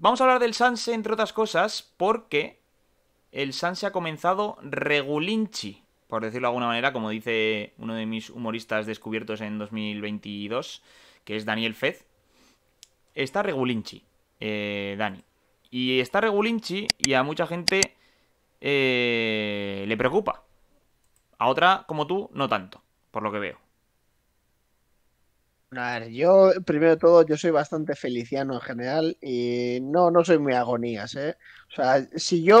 Vamos a hablar del Sanse, entre otras cosas, porque el Sanse ha comenzado regulinchi, por decirlo de alguna manera, como dice uno de mis humoristas descubiertos en 2022, que es Daniel Fez. Está regulinchi, eh, Dani. Y está regulinchi y a mucha gente eh, le preocupa. A otra, como tú, no tanto, por lo que veo. A ver, yo, primero de todo, yo soy bastante feliciano en general y no, no soy muy agonías, ¿eh? O sea, si yo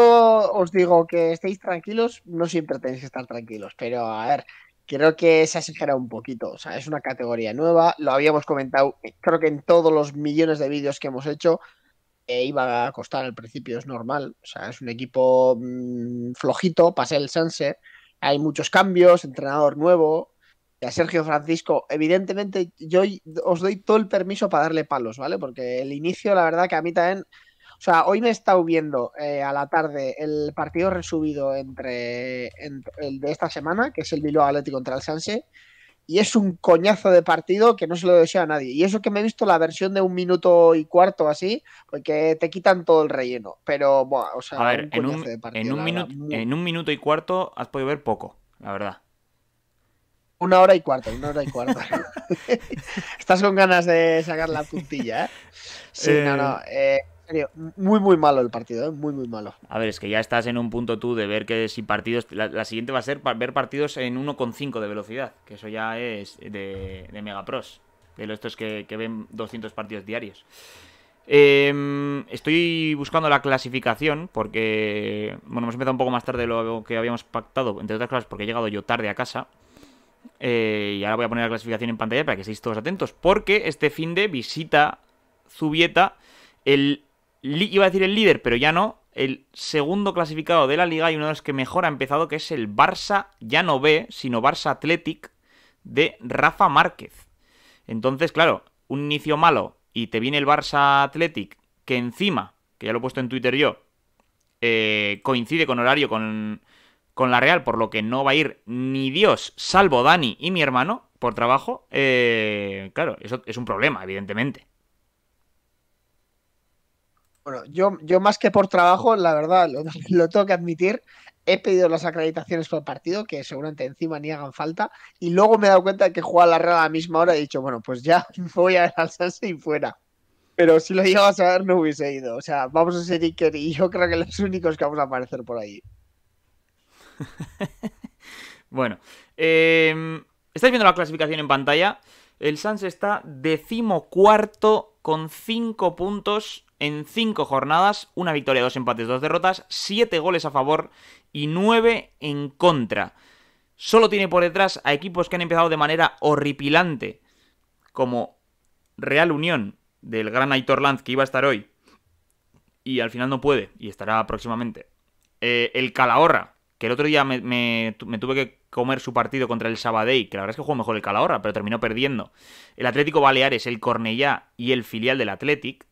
os digo que estéis tranquilos, no siempre tenéis que estar tranquilos, pero a ver, creo que se ha un poquito. O sea, es una categoría nueva, lo habíamos comentado, eh, creo que en todos los millones de vídeos que hemos hecho, eh, iba a costar al principio, es normal. O sea, es un equipo mm, flojito, pasé el sense hay muchos cambios, entrenador nuevo, y a Sergio Francisco, evidentemente, yo os doy todo el permiso para darle palos, ¿vale? Porque el inicio, la verdad que a mí también... O sea, hoy me he estado viendo eh, a la tarde el partido resubido entre, el de esta semana, que es el Bilbao Atlético contra el Sanse, y es un coñazo de partido que no se lo desea a nadie. Y eso que me he visto la versión de un minuto y cuarto así, porque pues te quitan todo el relleno. Pero, bueno, o sea, en, en, un minuto, en un minuto y cuarto has podido ver poco, la verdad. Una hora y cuarto, una hora y cuarto. Estás con ganas de sacar la puntilla, ¿eh? Sí, no, no. Eh. Eh, muy, muy malo el partido, muy, muy malo. A ver, es que ya estás en un punto tú de ver que si partidos. La, siguiente va a ser ver partidos en 1,5 de velocidad, que eso ya es de, de Megapros, de los estos que, ven 200 partidos diarios. Em, estoy buscando la clasificación porque, bueno, hemos empezado un poco más tarde de lo que habíamos pactado, entre otras cosas porque he llegado yo tarde a casa. Eh, y ahora voy a poner la clasificación en pantalla para que estéis todos atentos. Porque este fin de visita Zubieta el. Iba a decir el líder, pero ya no. El segundo clasificado de la liga y uno de los que mejor ha empezado, que es el Barça, ya no B, sino Barça Athletic de Rafa Márquez. Entonces, claro, un inicio malo y te viene el Barça Athletic, que encima, que ya lo he puesto en Twitter yo, eh, coincide con horario con con la Real, por lo que no va a ir ni Dios, salvo Dani y mi hermano, por trabajo, eh, claro, eso es un problema, evidentemente. Bueno, yo, yo más que por trabajo, la verdad, lo, tengo que admitir, he pedido las acreditaciones por partido, que seguramente encima ni hagan falta, y luego me he dado cuenta de que juega la Real a la misma hora y he dicho, bueno, pues ya voy a ver al y fuera. Pero si lo ibas a ver, no hubiese ido. O sea, vamos a ser Iker y yo creo que los únicos que vamos a aparecer por ahí. bueno, em, estáis viendo la clasificación en pantalla. El Sans está decimocuarto con 5 puntos en 5 jornadas, una victoria, dos empates, dos derrotas, 7 goles a favor y 9 en contra. Solo tiene por detrás a equipos que han empezado de manera horripilante, como Real Unión, del gran Aitor Lanz, que iba a estar hoy, y al final no puede, y estará próximamente. Eh, el Calahorra, que el otro día me, tuve que comer su partido contra el Sabadell, que la verdad es que jugó mejor el Calahorra, pero terminó perdiendo. El Atlético Baleares, el Cornellá y el filial del Athletic.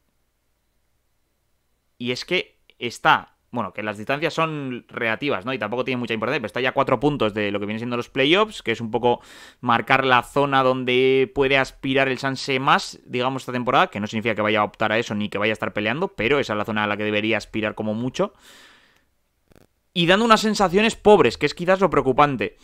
Y es que está, bueno, que las distancias son relativas, ¿no? Y tampoco tiene mucha importancia, pero está ya a cuatro puntos de lo que vienen siendo los playoffs, que es un poco marcar la zona donde puede aspirar el Sanse más, digamos, esta temporada, que no significa que vaya a optar a eso ni que vaya a estar peleando, pero esa es la zona a la que debería aspirar como mucho y dando unas sensaciones pobres, que es quizás lo preocupante.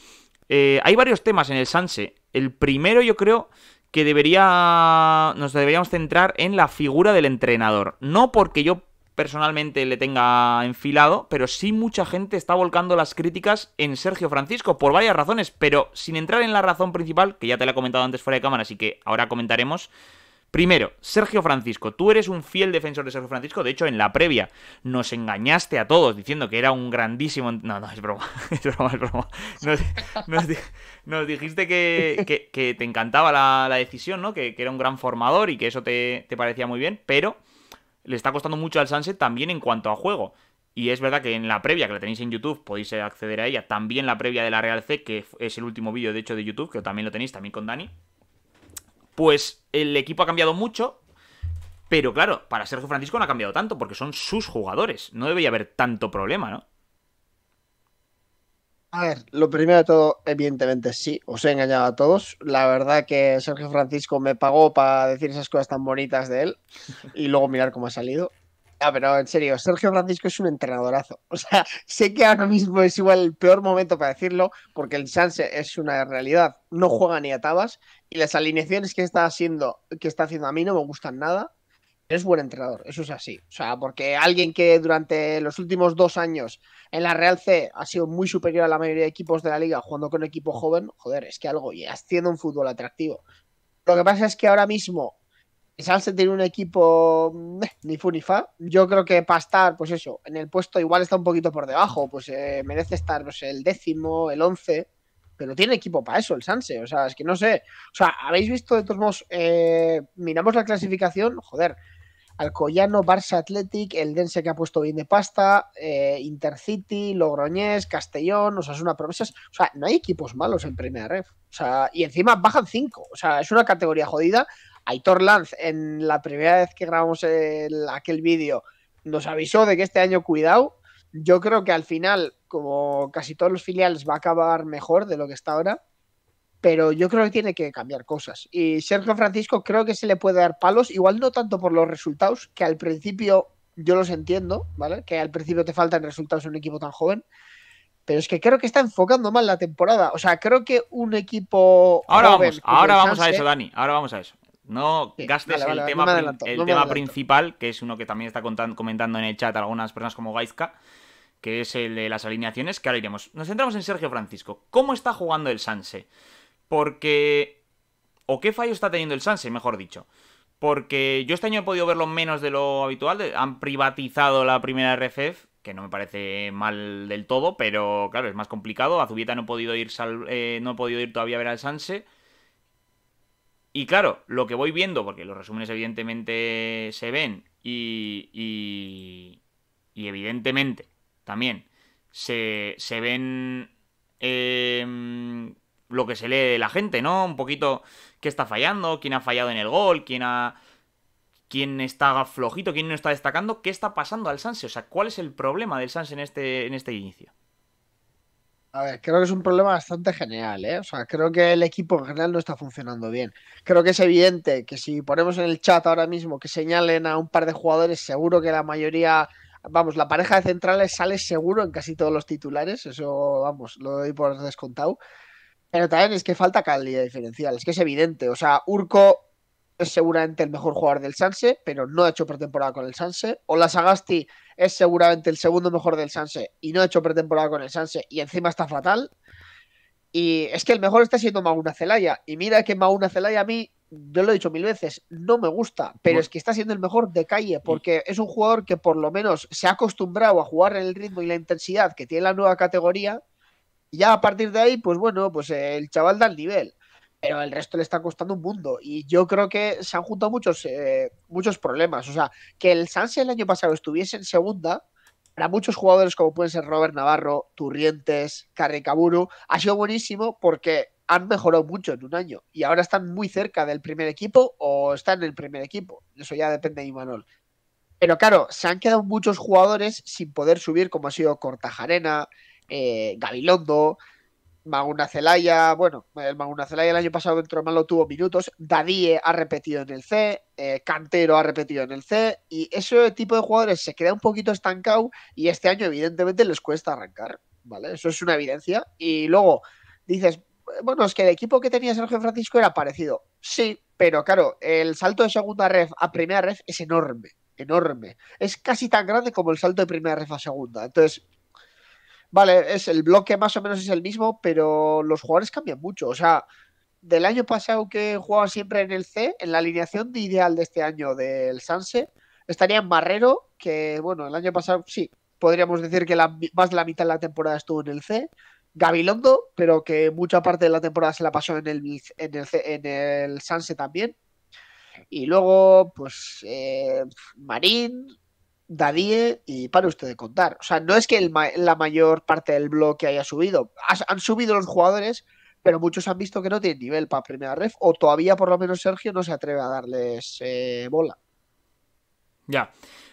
Eh, hay varios temas en el Sanse. El primero yo creo que debería nos deberíamos centrar en la figura del entrenador. No porque yo personalmente le tenga enfilado, pero sí mucha gente está volcando las críticas en Sergio Francisco por varias razones, pero sin entrar en la razón principal, que ya te la he comentado antes fuera de cámara, así que ahora comentaremos, Primero, Sergio Francisco. Tú eres un fiel defensor de Sergio Francisco. De hecho, en la previa nos engañaste a todos diciendo que era un grandísimo. No, no, es broma. Es broma, es broma. Nos, dijiste que, te encantaba la, decisión, ¿no? Que, era un gran formador y que eso te, te parecía muy bien. Pero le está costando mucho al Sunset también en cuanto a juego. Y es verdad que en la previa, que la tenéis en YouTube, podéis acceder a ella. También la previa de la Real C, que es el último vídeo, de hecho, de YouTube, que también lo tenéis, también con Dani pues el equipo ha cambiado mucho. Pero claro, para Sergio Francisco no ha cambiado tanto, porque son sus jugadores. No debería haber tanto problema, ¿no? A ver, lo primero de todo, evidentemente sí, os he engañado a todos. La verdad que Sergio Francisco me pagó para decir esas cosas tan bonitas de él y luego mirar cómo ha salido. Ah, pero en serio, Sergio Francisco es un entrenadorazo. O sea, sé que ahora mismo es igual el peor momento para decirlo, porque el chance es una realidad. No juega ni a tabas y las alineaciones que está haciendo, que está haciendo a mí no me gustan nada. Es buen entrenador, eso es así. O sea, porque alguien que durante los últimos dos años en la Real C ha sido muy superior a la mayoría de equipos de la liga jugando con equipo joven, joder, es que algo y haciendo un fútbol atractivo. Lo que pasa es que ahora mismo el Sanse tiene un equipo ni fu ni fa. Yo creo que para estar, pues eso, en el puesto igual está un poquito por debajo, pues eh, merece estar, pues, el décimo, el once, pero tiene equipo para eso el Sanse, o sea, es que no sé, o sea, habéis visto de todos modos, eh, miramos la clasificación, joder, Alcoyano, Barça Athletic, el Dense que ha puesto bien de pasta, eh, Intercity, Logroñés, Castellón, o sea, es una promesa. O sea, no hay equipos malos en Primera Ref. O sea, y encima bajan cinco. O sea, es una categoría jodida. Aitor Lanz, en la primera vez que grabamos aquel vídeo, nos avisó de que este año cuidado. Yo creo que al final, como casi todos los filiales, va a acabar mejor de lo que está ahora. Pero yo creo que tiene que cambiar cosas. Y Sergio Francisco creo que se le puede dar palos, igual no tanto por los resultados, que al principio yo los entiendo, ¿vale? Que al principio te faltan resultados en un equipo tan joven. Pero es que creo que está enfocando mal la temporada. O sea, creo que un equipo. Ahora vamos, ahora vamos a eso, Dani. Ahora vamos a eso. No gastes el tema, tema principal, que es uno que también está comentando en el chat algunas personas como Gaizka, que es el de las alineaciones, que ahora iremos. Nos centramos en Sergio Francisco. ¿Cómo está jugando el Sanse? Porque... ¿O qué fallo está teniendo el Sanse, mejor dicho? Porque yo este año he podido verlo menos de lo habitual. Han privatizado la primera RFF, que no me parece mal del todo, pero claro, es más complicado. Azubieta no podido ir, eh, no he podido ir todavía a ver al Sanse. Y claro, lo que voy viendo, porque los resúmenes evidentemente se ven y, y, evidentemente también se, se ven em, lo que se lee de la gente, ¿no? Un poquito qué está fallando, quién ha fallado en el gol, quién ha... quién está flojito, quién no está destacando, qué está pasando al Sanse, o sea, cuál es el problema del Sanse en este, en este inicio. A ver, creo que es un problema bastante general, ¿eh? O sea, creo que el equipo en general no está funcionando bien. Creo que es evidente que si ponemos en el chat ahora mismo que señalen a un par de jugadores, seguro que la mayoría, vamos, la pareja de centrales sale seguro en casi todos los titulares, eso, vamos, lo doy por descontado. Pero también es que falta calidad diferencial, es que es evidente. O sea, Urco es seguramente el mejor jugador del Sanse, pero no ha hecho pretemporada con el Sanse. Ola Sagasti es seguramente el segundo mejor del Sanse y no ha hecho pretemporada con el Sanse y encima está fatal. Y es que el mejor está siendo Mauna Celaya. Y mira que Mauna Celaya a mí, yo lo he dicho mil veces, no me gusta, pero es que está siendo el mejor de calle, mm. porque es un jugador que por lo menos se ha acostumbrado a jugar en el ritmo y la intensidad que tiene la nueva categoría. Y ya a partir de ahí, pues bueno, pues el chaval da el nivel pero el resto le está costando un mundo. Y yo creo que se han juntado muchos, eh, muchos problemas. O sea, que el Sanse el año pasado estuviese en segunda, para muchos jugadores como pueden ser Robert Navarro, Turrientes, Carricaburu, ha sido buenísimo porque han mejorado mucho en un año y ahora están muy cerca del primer equipo o están en el primer equipo. Eso ya depende de Imanol. Pero claro, se han quedado muchos jugadores sin poder subir, como ha sido Cortajarena, eh, Gabilondo, Maguna Celaya, bueno, el Maguna Celaya el año pasado dentro de Malo tuvo minutos, Dadie ha repetido en el C, eh, Cantero ha repetido en el C, y ese tipo de jugadores se queda un poquito estancado y este año evidentemente les cuesta arrancar, ¿vale? Eso es una evidencia. Y luego dices, bueno, es que el equipo que tenía Sergio Francisco era parecido, sí, pero claro, el salto de segunda ref a primera ref es enorme, enorme. Es casi tan grande como el salto de primera ref a segunda. Entonces, Vale, es el bloque más o menos es el mismo, pero los jugadores cambian mucho. O sea, del año pasado que jugaba siempre en el C, en la alineación ideal de este año del Sanse, estaría en Marrero, que bueno, el año pasado sí, podríamos decir que más de la mitad de la temporada estuvo en el C. Gabilondo, pero que mucha parte de la temporada se la pasó en el, en el Sanse también. Y luego, pues, eh, Marín, Dadie y para usted de contar. O sea, no es que la mayor parte del bloque haya subido. han subido los jugadores, pero muchos han visto que no tienen nivel para primera ref o todavía por lo menos Sergio no se atreve a darles eh, bola. Ya.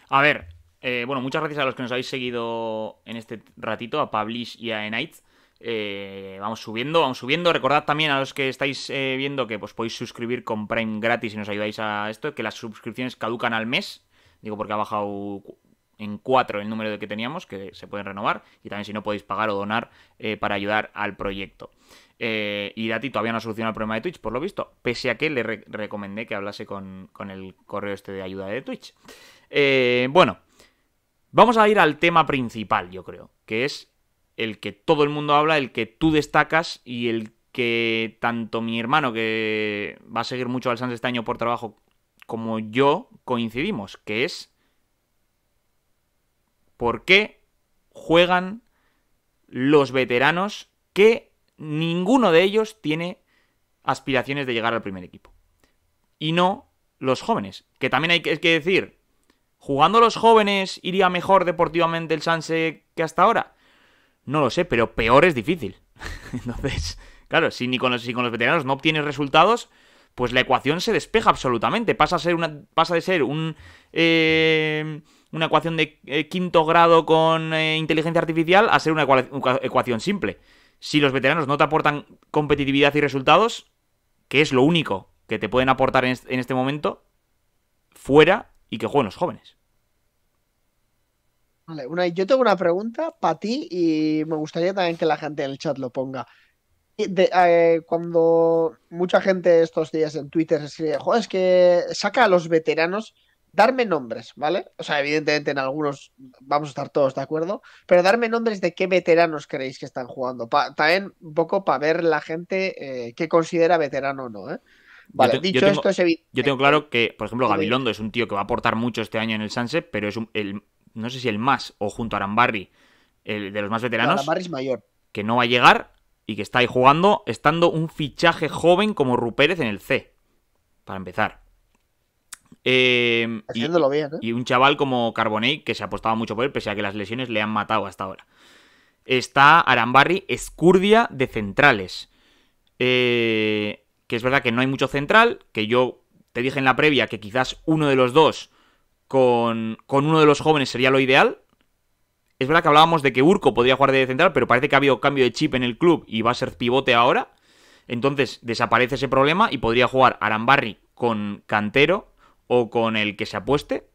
A ver, eh, bueno, muchas gracias a los que nos habéis seguido en este ratito, a Pablis y a Night. Eh, vamos subiendo, vamos subiendo. Recordad también a los que estáis viendo que pues, podéis suscribir con Prime gratis y nos ayudáis a esto, que las suscripciones caducan al mes. Digo porque ha bajado en cuatro el número de que teníamos, que se pueden renovar, y también si no podéis pagar o donar eh, para ayudar al proyecto. Eh, y Dati todavía no ha solucionado el problema de Twitch, por lo visto, pese a que le recomendé que hablase con, el correo este de ayuda de Twitch. Eh, bueno, vamos a ir al tema principal, yo creo, que es el que todo el mundo habla, el que tú destacas y el que tanto mi hermano, que va a seguir mucho al Sanz este año por trabajo, como yo coincidimos, que es por qué juegan los veteranos que ninguno de ellos tiene aspiraciones de llegar al primer equipo. Y no los jóvenes, que también hay que decir, jugando los jóvenes iría mejor deportivamente el Sanse que hasta ahora. No lo sé, pero peor es difícil. Entonces, claro, si ni con los, si con los veteranos no obtienes resultados, pues la ecuación se despeja absolutamente. Pasa, a ser una, pasa de ser un, eh, una ecuación de eh, quinto grado con eh, inteligencia artificial a ser una ecuación simple. Si los veteranos no te aportan competitividad y resultados, que es lo único que te pueden aportar en este, momento, fuera y que jueguen los jóvenes. yo tengo una pregunta para ti y me gustaría también que la gente en el chat lo ponga. Eh, cuando mucha gente estos días en Twitter escribe, joder, es que saca a los veteranos, darme nombres, ¿vale? O sea, evidentemente en algunos vamos a estar todos de acuerdo, pero darme nombres de qué veteranos creéis que están jugando. también un poco para ver la gente que eh, qué considera veterano o no, ¿eh? Vale, dicho esto es evidente. Yo tengo claro que, por ejemplo, Gabilondo es un tío que va a aportar mucho este año en el Sunset, pero es el, no sé si el más o junto a Arambarri, el de los más veteranos. No, Arambarri es mayor. Que no va a llegar y que está ahí jugando, estando un fichaje joven como Rupérez en el C. Para empezar. Eh, y, bien, ¿eh? y un chaval como Carbonell, que se ha apostado mucho por él, pese a que las lesiones le han matado hasta ahora. Está Arambarri, Escurdia de centrales. Eh, que es verdad que no hay mucho central, que yo te dije en la previa que quizás uno de los dos con, con uno de los jóvenes sería lo ideal, es verdad que hablábamos de que Urco podría jugar de central, pero parece que ha habido cambio de chip en el club y va a ser pivote ahora. Entonces desaparece ese problema y podría jugar Arambarri con Cantero o con el que se apueste.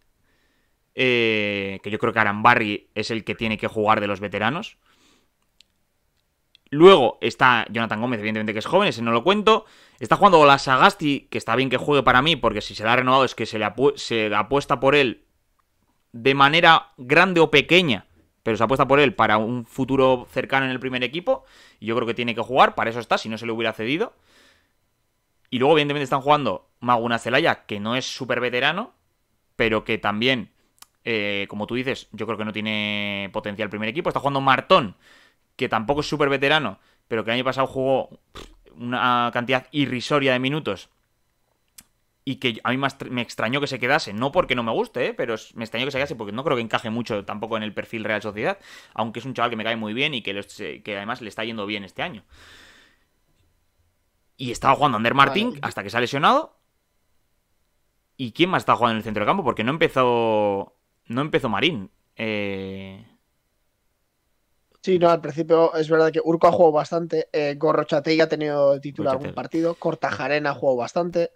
Eh, que yo creo que Arambarri es el que tiene que jugar de los veteranos. Luego está Jonathan Gómez, evidentemente que es joven, ese no lo cuento. Está jugando la Sagasti, que está bien que juegue para mí, porque si se le ha renovado es que se se le apuesta por él de manera grande o pequeña pero se apuesta por él para un futuro cercano en el primer equipo. Y yo creo que tiene que jugar, para eso está, si no se le hubiera cedido. Y luego, evidentemente, están jugando Maguna Celaya, que no es súper veterano, pero que también, eh, como tú dices, yo creo que no tiene potencial el primer equipo. Está jugando Martón, que tampoco es súper veterano, pero que el año pasado jugó una cantidad irrisoria de minutos y que a mí me extrañó que se quedase, no porque no me guste, ¿eh? pero me extrañó que se quedase porque no creo que encaje mucho tampoco en el perfil Real Sociedad, aunque es un chaval que me cae muy bien y que, además le está yendo bien este año. Y estaba jugando Ander Martín hasta que se ha lesionado. ¿Y quién más está jugando en el centro de campo? Porque no empezó. No empezó Marín. Eh. Sí, no, al principio es verdad que Urco ha jugado bastante. Eh, ya ha tenido titular algún partido. Cortajarena ha jugado bastante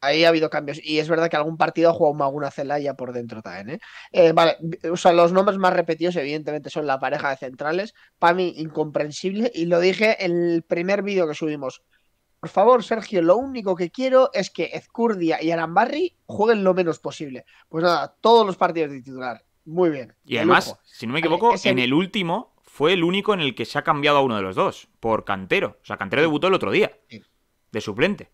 ahí ha habido cambios. Y es verdad que algún partido ha jugado Maguna Celaya por dentro también. ¿eh? Eh, vale, o sea, los nombres más repetidos, evidentemente, son la pareja de centrales. Para mí, incomprensible. Y lo dije en el primer vídeo que subimos. Por favor, Sergio, lo único que quiero es que Ezcurdia y Arambarri jueguen lo menos posible. Pues nada, todos los partidos de titular. Muy bien. Y además, si no me equivoco, en el... último fue el único en el que se ha cambiado a uno de los dos, por Cantero. O sea, Cantero debutó el otro día, de suplente.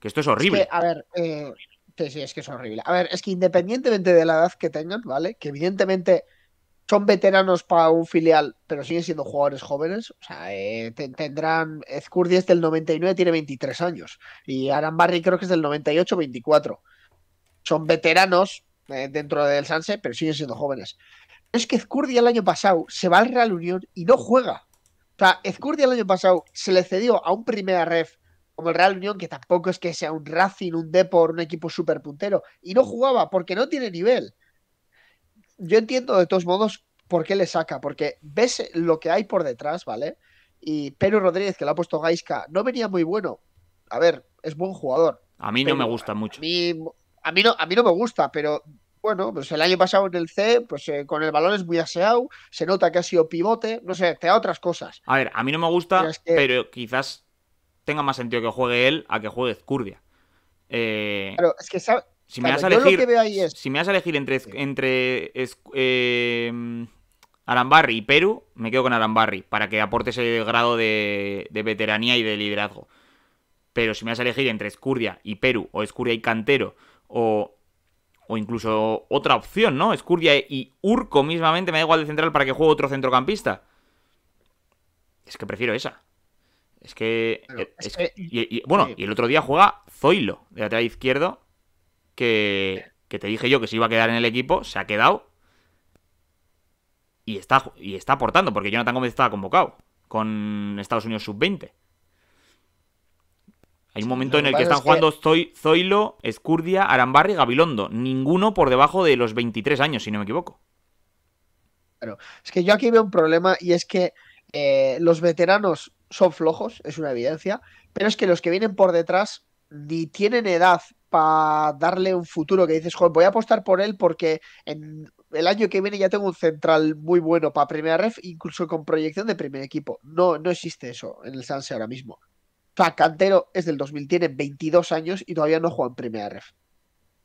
Que esto es horrible. a ver, eh, sí, es que es horrible. A ver, es que independientemente de la edad que tengan, ¿vale? Que evidentemente son veteranos para un filial, pero siguen siendo jugadores jóvenes. O sea, eh, tendrán. Ezcurdi es del 99, tiene 23 años. Y Aran Barry creo que es del 98, 24. Son veteranos eh, dentro del Sanse, pero siguen siendo jóvenes. Es que Ezcurdi el año pasado se va al Real Unión y no juega. O sea, Ezcurdi el año pasado se le cedió a un primera ref como el Real Unión, que tampoco es que sea un Racing, un Depor, un equipo súper puntero, y no jugaba porque no tiene nivel. Yo entiendo de todos modos por qué le saca, porque ves lo que hay por detrás, ¿vale? Y Pedro Rodríguez, que lo ha puesto Gaisca, no venía muy bueno. A ver, es buen jugador. A mí no me gusta mucho. A mí, no, a mí no me gusta, pero bueno, pues el año pasado en el C, pues eh, con el balón es muy aseado, se nota que ha sido pivote, no sé, te da otras cosas. A ver, a mí no me gusta, pero quizás tenga más sentido que juegue él a que juegue Scurdia Eh, claro, es que si, me vas a elegir, si me a entre, entre eh, Arambarri y Perú, me quedo con Arambarri para que aporte ese grado de, veteranía y de liderazgo. Pero si me vas a elegir entre Escurdia y Perú, o Escurdia y Cantero, o, incluso otra opción, ¿no? Escurdia y Urco mismamente, me da igual de central para que juegue otro centrocampista. Es que prefiero esa. Es que. bueno, y el otro día juega Zoilo, de atrás izquierdo, que, que te dije yo que se iba a quedar en el equipo, se ha quedado. Y está, y está aportando, porque Jonathan Gómez estaba convocado con Estados Unidos sub-20. Hay un momento en el que están jugando Zoilo, Escurdia, Arambarri y Gabilondo. Ninguno por debajo de los 23 años, si no me equivoco. Claro. Es que yo aquí veo un problema y es que eh, los veteranos son flojos, es una evidencia, pero es que los que vienen por detrás ni tienen edad para darle un futuro que dices, voy a apostar por él porque en el año que viene ya tengo un central muy bueno para primera ref, incluso con proyección de primer equipo. No, no existe eso en el Sanse ahora mismo. O sea, Cantero es del 2000, tiene 22 años y todavía no juega en primera ref.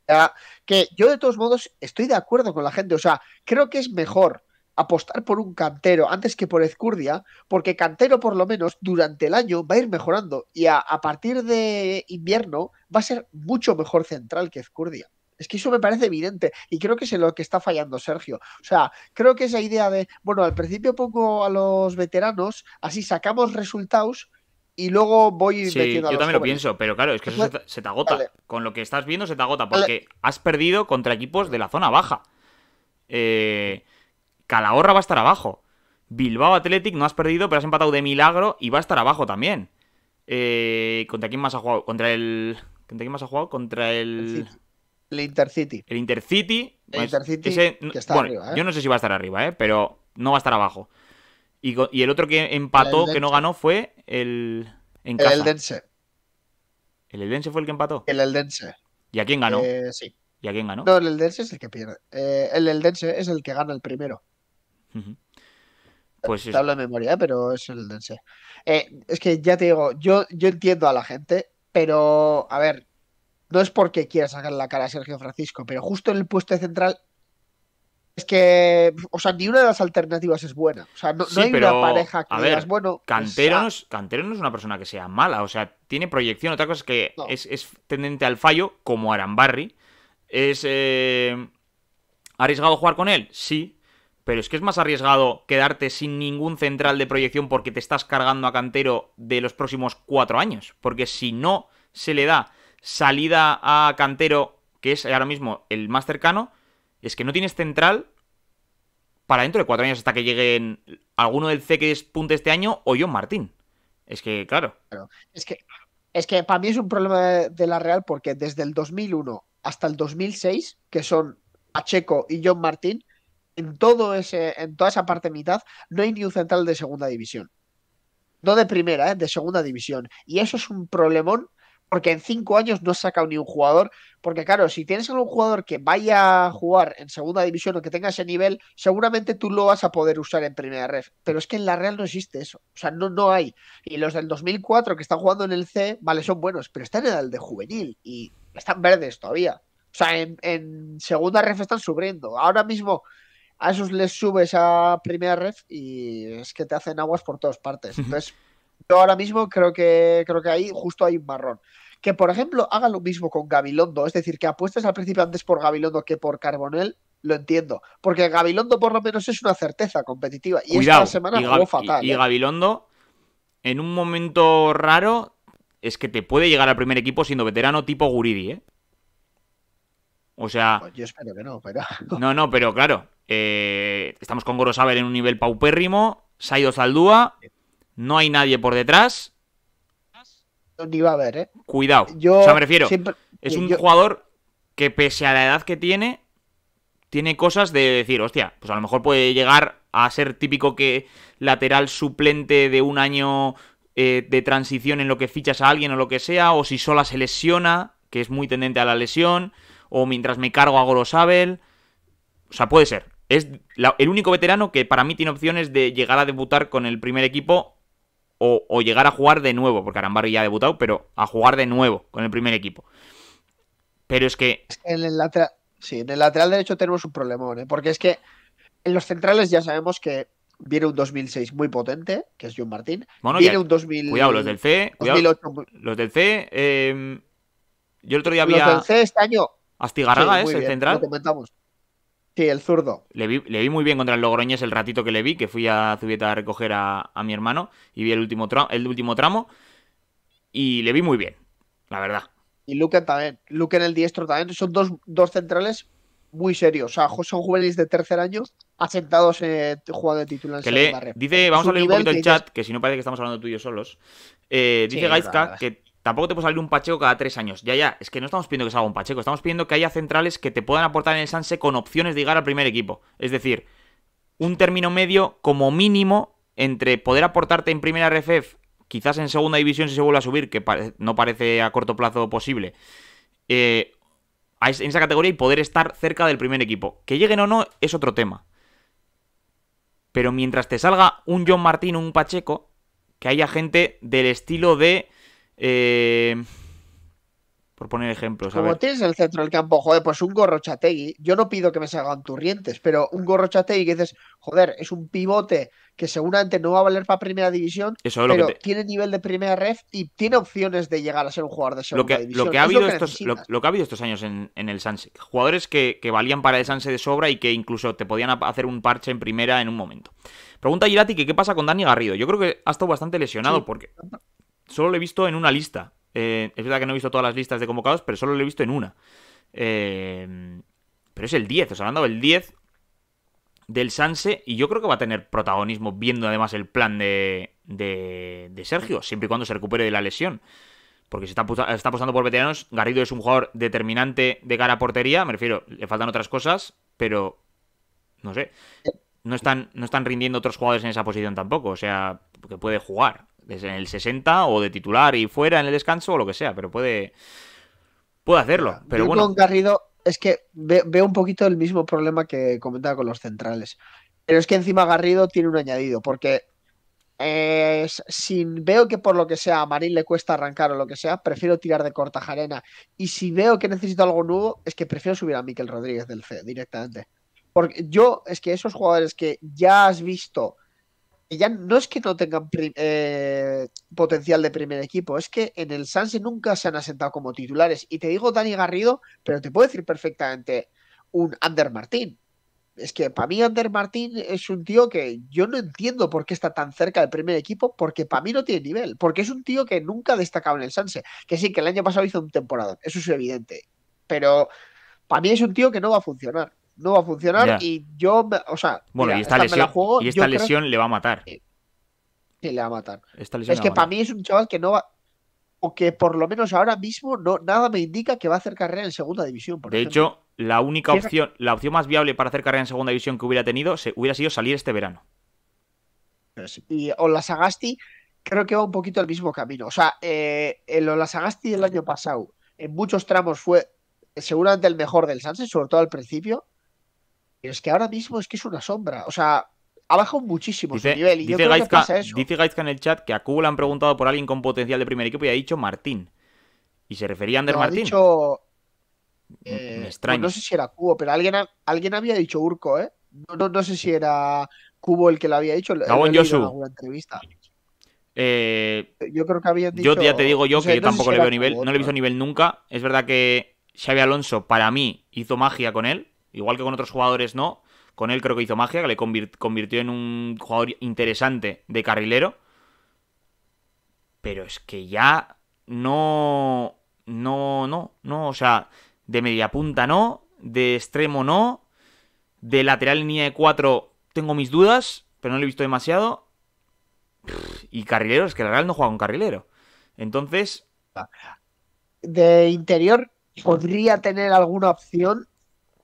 O sea, que yo de todos modos estoy de acuerdo con la gente, o sea, creo que es mejor apostar por un cantero antes que por Ezcurdia, porque cantero por lo menos durante el año va a ir mejorando y a, partir de invierno va a ser mucho mejor central que Ezcurdia. Es que eso me parece evidente y creo que es en lo que está fallando Sergio. O sea, creo que esa idea de, bueno, al principio pongo a los veteranos, así sacamos resultados y luego voy metiendo a Yo también lo pienso, pero claro, es que eso se, te agota. Con lo que estás viendo se te agota porque has perdido contra equipos de la zona baja. Eh, Calahorra va a estar abajo. Bilbao Athletic no has perdido, pero has empatado de milagro y va a estar abajo también. Eh, ¿Contra quién más ha jugado? Contra el. ¿Contra quién más ha jugado? Contra el. El Intercity. El Intercity. El ¿eh? Yo no sé si va a estar arriba, ¿eh? pero no va a estar abajo. Y, el otro que empató, que no ganó, fue el. El Eldense. ¿El Eldense fue el que empató? El Eldense. ¿Y a quién ganó? Eh, sí. ¿Y a quién ganó? No, el Eldense es el que pierde. el Eldense es el que gana el primero. Pues está la memoria, ¿eh? pero es el dense. Eh, es que ya te digo, yo, yo entiendo a la gente, pero a ver, no es porque quiera sacar la cara a Sergio Francisco, pero justo en el puesto de central es que, o sea, ni una de las alternativas es buena. O sea, no, hay una pareja que a ver, bueno. Pues Cantero, no es, una persona que sea mala, o sea, tiene proyección. Otra cosa es que es, tendente al fallo, como Arambarri. Es. Eh, arriesgado jugar con él? Sí pero es que es más arriesgado quedarte sin ningún central de proyección porque te estás cargando a Cantero de los próximos cuatro años. Porque si no se le da salida a Cantero, que es ahora mismo el más cercano, es que no tienes central para dentro de cuatro años hasta que lleguen alguno del C que despunte este año o John Martín. Es que, claro. Es que, es que para mí es un problema de, de la Real porque desde el 2001 hasta el 2006, que son Pacheco y John Martín, en, todo ese, en toda esa parte mitad no hay ni un central de segunda división. No de primera, ¿eh? de segunda división. Y eso es un problemón porque en cinco años no has sacado ni un jugador. Porque claro, si tienes algún jugador que vaya a jugar en segunda división o que tenga ese nivel, seguramente tú lo vas a poder usar en primera ref. Pero es que en la Real no existe eso. O sea, no, no hay. Y los del 2004 que están jugando en el C, vale, son buenos, pero están en el de juvenil y están verdes todavía. O sea, en, en segunda ref están subiendo. Ahora mismo a esos les subes a primera ref y es que te hacen aguas por todas partes. Entonces, yo ahora mismo creo que, creo que ahí justo hay un marrón. Que, por ejemplo, haga lo mismo con Gabilondo, es decir, que apuestes al principio antes por Gabilondo que por Carbonel, lo entiendo. Porque Gabilondo por lo menos es una certeza competitiva. Y esta semana jugó fatal. Y, ¿eh? Gabilondo, en un momento raro, es que te puede llegar al primer equipo siendo veterano tipo Guridi, ¿eh? O sea. Pues yo espero que no, pero. No, no, pero claro. Eh, estamos con Gorosabel en un nivel paupérrimo. Saido Zaldúa. No hay nadie por detrás. Ni va a haber, ¿eh? Cuidado. Yo o sea, me refiero. Es un jugador que, pese a la edad que tiene, tiene cosas de decir, hostia, pues a lo mejor puede llegar a ser típico que lateral suplente de un año eh, de transición en lo que fichas a alguien o lo que sea, o si sola se lesiona, que es muy tendente a la lesión, o mientras me cargo a Gorosabel. O sea, puede ser es el único veterano que para mí tiene opciones de llegar a debutar con el primer equipo o, llegar a jugar de nuevo, porque Arambarri ya ha debutado, pero a jugar de nuevo con el primer equipo. Pero es que... en el lateral, sí, en el lateral derecho tenemos un problemón, ¿eh? porque es que en los centrales ya sabemos que viene un 2006 muy potente, que es John Martín. Bueno, viene un 2000, cuidado, los del C. los del C. Eh, yo el otro día había. Los del C este año. Astigarraga es el central. comentamos. Sí, el zurdo. Le vi, muy bien contra el Logroñés el ratito que le vi, que fui a Zubieta a recoger a, mi hermano y vi el último, tramo, el último tramo. Y le vi muy bien, la verdad. Y Luke también. Luke en el diestro también. Son dos, centrales muy serios. O sea, son juveniles de tercer año asentados en jugando de titular. dice, vamos a leer un poquito el chat, que si no parece que estamos hablando tú y yo solos. Eh, dice Gaiska que Tampoco te puede salir un Pacheco cada tres años. Ya, ya, es que no estamos pidiendo que salga un Pacheco, estamos pidiendo que haya centrales que te puedan aportar en el Sanse con opciones de llegar al primer equipo. Es decir, un término medio como mínimo entre poder aportarte en primera RFF, quizás en segunda división si se vuelve a subir, que no parece a corto plazo posible, eh, en esa categoría y poder estar cerca del primer equipo. Que lleguen o no es otro tema. Pero mientras te salga un John Martín, o un Pacheco, que haya gente del estilo de eh, por poner ejemplos. Como tienes el centro del campo, joder, pues un gorrochategui. Yo no pido que me salgan turrientes, pero un gorrochategui que dices, joder, es un pivote que seguramente no va a valer para primera división, pero tiene nivel de primera ref y tiene opciones de llegar a ser un jugador de segunda lo que, división. Lo que, ha habido, estos, ha habido estos años en, el Sanse, jugadores que, valían para el Sanse de sobra y que incluso te podían hacer un parche en primera en un momento. Pregunta Girati que qué pasa con Dani Garrido. Yo creo que ha estado bastante lesionado porque solo lo he visto en una lista. Eh, es verdad que no he visto todas las listas de convocados, pero solo lo he visto en una. Eh, pero es el 10, o sea, han dado el 10 del Sanse y yo creo que va a tener protagonismo viendo además el plan de, Sergio, siempre y cuando se recupere de la lesión. Porque se está, está apostando por veteranos. Garrido es un jugador determinante de cara a portería. Me refiero, le faltan otras cosas, pero no sé. No están, no están rindiendo otros jugadores en esa posición tampoco. O sea, que puede jugar en el 60 o de titular y fuera en el descanso o lo que sea, pero puede, puede hacerlo. Pero bueno. con Garrido es que veo un poquito el mismo problema que comentaba con los centrales. Pero es que encima Garrido tiene un añadido, porque eh, si veo que por lo que sea a Marín le cuesta arrancar o lo que sea, prefiero tirar de Cortajarena. Y si veo que necesito algo nuevo, es que prefiero subir a Miquel Rodríguez del C directamente. Porque yo, es que esos jugadores que ya has visto ya no es que no tengan eh, potencial de primer equipo, es que en el Sanse nunca se han asentado como titulares. Y te digo Dani Garrido, pero te puedo decir perfectamente un Ander Martín. Es que para mí Ander Martín es un tío que yo no entiendo por qué está tan cerca del primer equipo, porque para mí no tiene nivel, porque es un tío que nunca ha destacado en el Sanse. Que sí, que el año pasado hizo un temporada, eso es evidente, pero para mí es un tío que no va a funcionar no va a funcionar. Y yo, o sea, bueno, y esta, lesión, juego, y esta lesión le va a matar. le va a matar. es que para mí es un chaval que no va. O que por lo menos ahora mismo no, nada me indica que va a hacer carrera en segunda división. de hecho, la única opción, la opción más viable para hacer carrera en segunda división que hubiera tenido se, hubiera sido salir este verano. Pues y sagasti creo que va un poquito el mismo camino. O sea, eh, el Olasagasti del año pasado en muchos tramos fue seguramente el mejor del Sánchez, sobre todo al principio es que ahora mismo es que es una sombra. O sea, ha bajado muchísimo su nivel. dice, en el chat que a Cubo le han preguntado por alguien con potencial de primer equipo y ha dicho Martín. Y se refería a Ander Martín. Eh, pues no sé si era Cubo, pero alguien, alguien había dicho Urco, ¿eh? No, sé si era Cubo el que lo había dicho. Eh, yo creo que habían dicho. Yo ya te digo yo que yo tampoco le veo nivel, no le he visto nivel nunca. Es verdad que Xavi Alonso, para mí, hizo magia con él. Igual que con otros jugadores no. Con él creo que hizo magia, que le convirtió en un jugador interesante de carrilero. Pero es que ya no... No, no, no. O sea, de media punta no, de extremo no, de lateral en línea de cuatro, tengo mis dudas, pero no lo he visto demasiado. Y carrilero, es que la Real no juega un carrilero. Entonces... De interior podría tener alguna opción,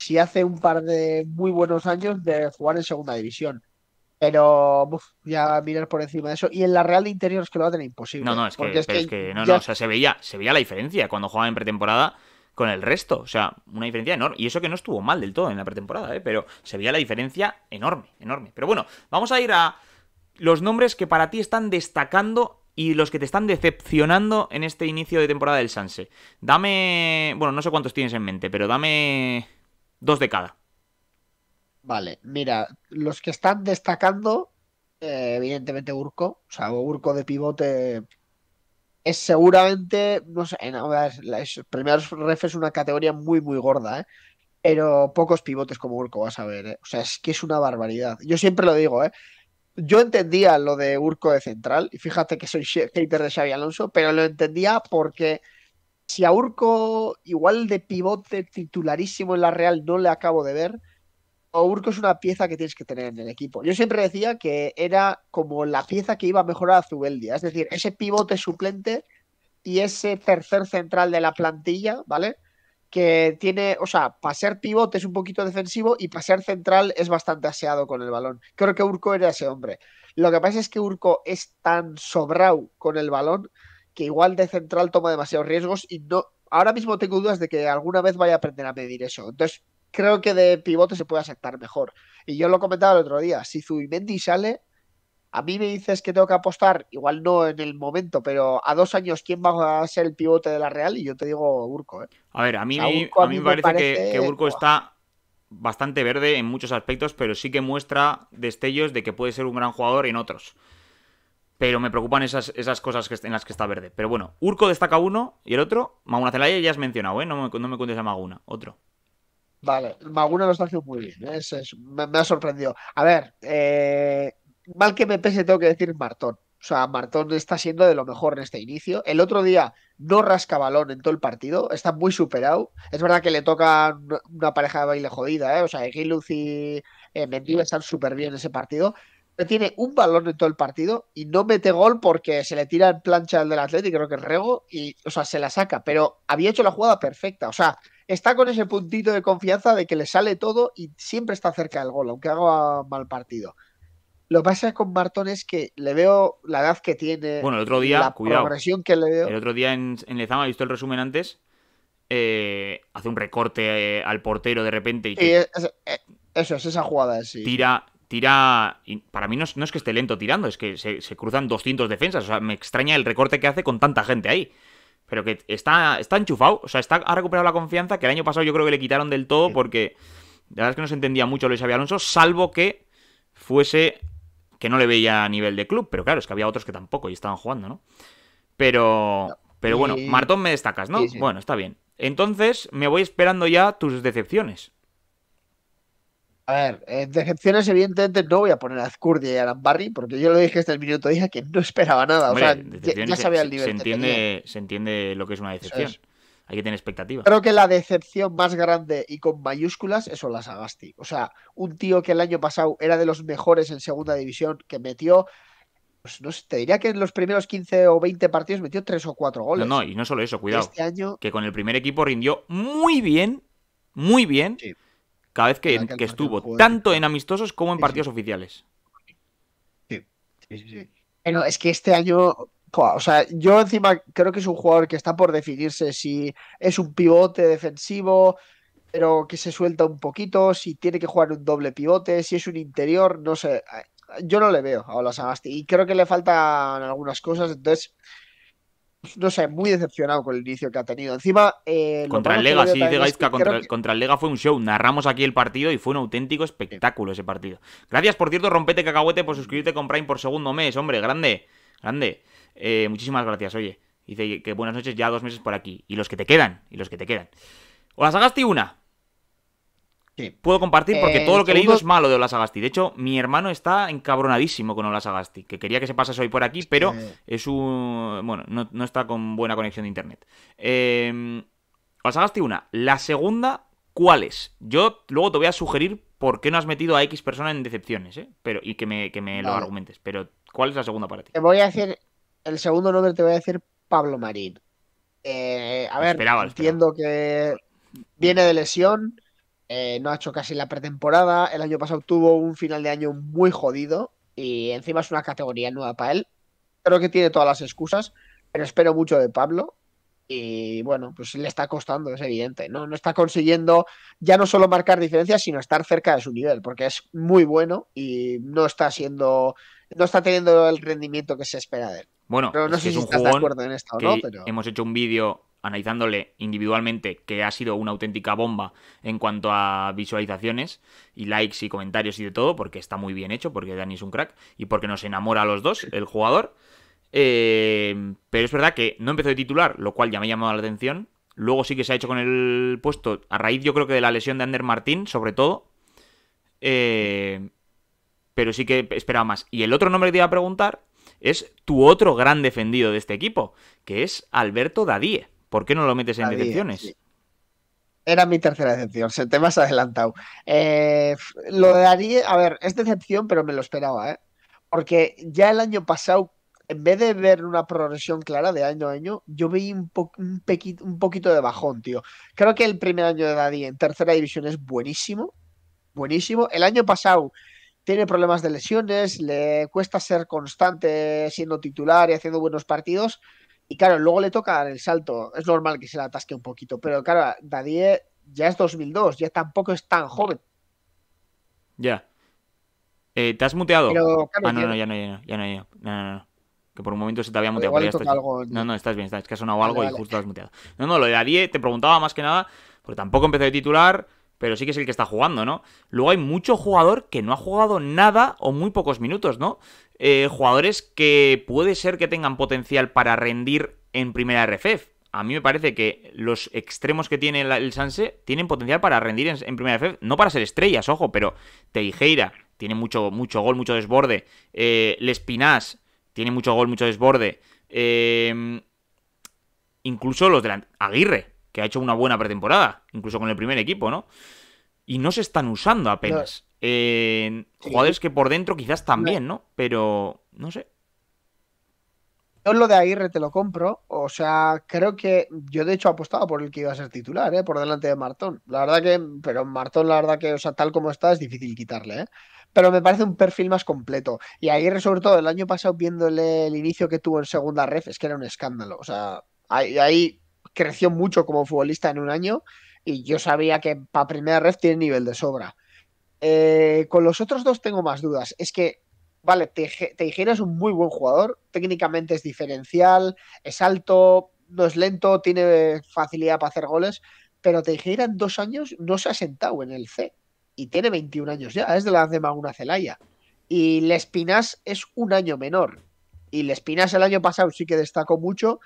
si hace un par de muy buenos años de jugar en segunda división. Pero ya mirar por encima de eso. Y en la Real de Interior es que lo va a tener imposible. No, no, es que, o sea, se veía, se veía la diferencia cuando jugaba en pretemporada con el resto. O sea, una diferencia enorme. Y eso que no estuvo mal del todo en la pretemporada, ¿eh? pero se veía la diferencia enorme, enorme. Pero bueno, vamos a ir a los nombres que para ti están destacando y los que te están decepcionando en este inicio de temporada del Sanse. Dame. Bueno, no sé cuántos tienes en mente, pero dame Dos de cada. Vale, mira, los que están destacando, eh, evidentemente Urco, o sea, Urco de pivote es seguramente, no sé, en, las ref es una categoría muy, muy gorda, eh, pero pocos pivotes como Urco vas a ver, eh. o sea, es que es una barbaridad. Yo siempre lo digo, ¿eh? Yo entendía lo de Urco de central, y fíjate que soy hater de Xavi Alonso, pero lo entendía porque si a Urco, igual de pivote titularísimo en la Real, no le acabo de ver, Urco es una pieza que tienes que tener en el equipo. Yo siempre decía que era como la pieza que iba a mejorar a Zubeldia, es decir, ese pivote suplente y ese tercer central de la plantilla, ¿vale? Que tiene, o sea, para ser pivote es un poquito defensivo y para ser central es bastante aseado con el balón. Creo que Urco era ese hombre. Lo que pasa es que Urco es tan sobrado con el balón que igual de central toma demasiados riesgos y no, ahora mismo tengo dudas de que alguna vez vaya a aprender a medir eso. Entonces, creo que de pivote se puede aceptar mejor. Y yo lo comentaba el otro día, si Zubimendi sale, a mí me dices que tengo que apostar, igual no en el momento, pero a dos años, ¿quién va a ser el pivote de la Real? Y yo te digo Urco. ¿eh? A ver, a mí, a mí, me, parece, que, que Urco está bastante verde en muchos aspectos, pero sí que muestra destellos de que puede ser un gran jugador en otros pero me preocupan esas, esas cosas que, en las que está verde. Pero bueno, Urco destaca uno y el otro, Maguna Celaya ya has mencionado, ¿eh? No me, no cuentes a Maguna, otro. Vale, Maguna lo está haciendo muy bien, ¿eh? me, ha sorprendido. A ver, eh, mal que me pese, tengo que decir Martón. O sea, Martón está siendo de lo mejor en este inicio. El otro día no rasca balón en todo el partido, está muy superado. Es verdad que le toca una pareja de baile jodida, ¿eh? O sea, Giluz y eh, están súper bien en ese partido, tiene un balón en todo el partido y no mete gol porque se le tira el plancha al del Atlético, creo que es Rego, y, o sea, se la saca, pero había hecho la jugada perfecta, o sea, está con ese puntito de confianza de que le sale todo y siempre está cerca del gol, aunque haga mal partido. Lo que pasa con Martón es que le veo la edad que tiene, bueno, el otro día, la progresión que le veo. El otro día en, en Lezama, he visto el resumen antes, eh, hace un recorte eh, al portero de repente y... eso es esa jugada, sí. Tira, tira. Para mí no es, que esté lento tirando, es que se, cruzan 200 defensas. O sea, me extraña el recorte que hace con tanta gente ahí. Pero que está, está enchufado, o sea, está, ha recuperado la confianza que el año pasado yo creo que le quitaron del todo porque la verdad es que no se entendía mucho Luis Xavi Alonso, salvo que fuese que no le veía a nivel de club. Pero claro, es que había otros que tampoco y estaban jugando, ¿no? Pero, pero bueno, Martón me destacas, ¿no? Bueno, está bien. Entonces, me voy esperando ya tus decepciones. A ver, en eh, decepciones, evidentemente, no voy a poner a Azcurdia y a Lambarri, porque yo lo dije este minuto, día que no esperaba nada. o sea, ya, sabía el nivel. Se entiende, se entiende lo que es una decepción. Hay que tener expectativas. Creo que la decepción más grande y con mayúsculas eso las Sagasti. O sea, un tío que el año pasado era de los mejores en segunda división, que metió pues no sé, te diría que en los primeros 15 o 20 partidos metió 3 o 4 goles. No, no, y no solo eso, cuidado. Este año... Que con el primer equipo rindió muy bien, muy bien. Sí cada vez que, estuvo, tanto en amistosos como en partidos oficiales. Sí, sí, sí. es que este año, o sea, yo encima creo que es un jugador que está por definirse si es un pivote defensivo, pero que se suelta un poquito, si tiene que jugar un doble pivote, si es un interior, no sé. Yo no le veo a Sagasti y creo que le faltan algunas cosas, entonces no sé, muy decepcionado con el inicio que ha tenido. Encima, eh, contra el Lega, sí, dice contra, el Lega fue un show. Narramos aquí el partido y fue un auténtico espectáculo ese partido. Gracias, por cierto, rompete cacahuete por suscribirte con Prime por segundo mes, hombre, grande, grande. Eh, muchísimas gracias, oye. Dice que buenas noches, ya dos meses por aquí. Y los que te quedan, y los que te quedan. O Hola, hagaste una. Puedo compartir porque eh, todo lo que he leído es malo de Agasti. De hecho, mi hermano está encabronadísimo con Agasti, que quería que se pasase hoy por aquí, pero es un. Bueno, no, está con buena conexión de internet. Eh, em, Agasti una. La segunda, ¿cuál es? Yo luego te voy a sugerir por qué no has metido a X persona en decepciones, ¿eh? Pero, y que me, lo argumentes. Pero, ¿cuál es la segunda para ti? Te voy a decir. El segundo nombre te voy a decir Pablo Marín. Eh, a ver, entiendo que viene de lesión eh, no ha hecho casi la pretemporada, el año pasado tuvo un final de año muy jodido y encima es una categoría nueva para él. Creo que tiene todas las excusas, pero espero mucho de Pablo y bueno, pues le está costando, es evidente, ¿no? No está consiguiendo ya no solo marcar diferencias, sino estar cerca de su nivel, porque es muy bueno y no está siendo, no está teniendo el rendimiento que se espera de él. Bueno, Pero no sé si estás de acuerdo en esto hemos hecho un vídeo analizándole individualmente, que ha sido una auténtica bomba en cuanto a visualizaciones y likes y comentarios y de todo, porque está muy bien hecho, porque Dani es un crack y porque nos enamora a los dos, el jugador. Eh, pero es verdad que no empezó de titular, lo cual ya me ha llamado la atención. Luego sí que se ha hecho con el puesto, a raíz yo creo que de la lesión de Ander Martín, sobre todo. Eh, pero sí que esperaba más. Y el otro nombre que te iba a preguntar es tu otro gran defendido de este equipo, que es Alberto Dadie. ¿Por qué no lo metes en decepciones? Era mi tercera decepción, se te has adelantado. Lo eh, lo daría, a ver, es decepción, pero me lo esperaba, ¿eh? Porque ya el año pasado, en vez de ver una progresión clara de año a año, yo vi un, un, poquito de bajón, tío. Creo que el primer año de Daddy en tercera división es buenísimo, buenísimo. El año pasado tiene problemas de lesiones, le cuesta ser constante siendo titular y haciendo buenos partidos. Y claro, luego le toca dar el salto. Es normal que se la atasque un poquito, pero claro, Dadie ya es 2002, ya tampoco es tan joven. Ya. Eh, ¿Te has muteado? ah, no, no, ya no, ya no, Que por un momento se te había muteado. No, no, estás bien, estás... que ha sonado algo y justo has muteado. No, no, lo de Dadie te preguntaba más que nada, porque tampoco empecé de titular, pero sí que es el que está jugando, ¿no? Luego hay mucho jugador que no ha jugado nada o muy pocos minutos, ¿no? Eh, jugadores que puede ser que tengan potencial para rendir en primera RFF. A mí me parece que los extremos que tiene el Sanse tienen potencial para rendir en, primera RFF. No para ser estrellas, ojo, pero Teijeira tiene mucho, mucho gol, mucho desborde. Eh, Lespinas tiene mucho gol, mucho desborde. Eh, incluso los de Aguirre, que ha hecho una buena pretemporada, incluso con el primer equipo, ¿no? Y no se están usando apenas jugadores que por dentro quizás también, ¿no? Pero no sé. Yo lo de Aguirre te lo compro. O sea, creo que yo de hecho apostaba por el que iba a ser titular, ¿eh? por delante de Martón. La verdad que, pero Martón, la verdad que, o sea, tal como está, es difícil quitarle. ¿eh? Pero me parece un perfil más completo. Y Aguirre, sobre todo, el año pasado, viéndole el inicio que tuvo en segunda ref, es que era un escándalo. O sea, ahí, ahí creció mucho como futbolista en un año. Y yo sabía que para primera ref tiene nivel de sobra. Eh, con los otros dos tengo más dudas. Es que, vale, Tejera es un muy buen jugador, técnicamente es diferencial, es alto, no es lento, tiene facilidad para hacer goles, pero Teijera en dos años no se ha sentado en el C y tiene 21 años ya, es de la de Maguna Celaya. Y Lespinas es un año menor. Y Lespinas el año pasado sí que destacó mucho,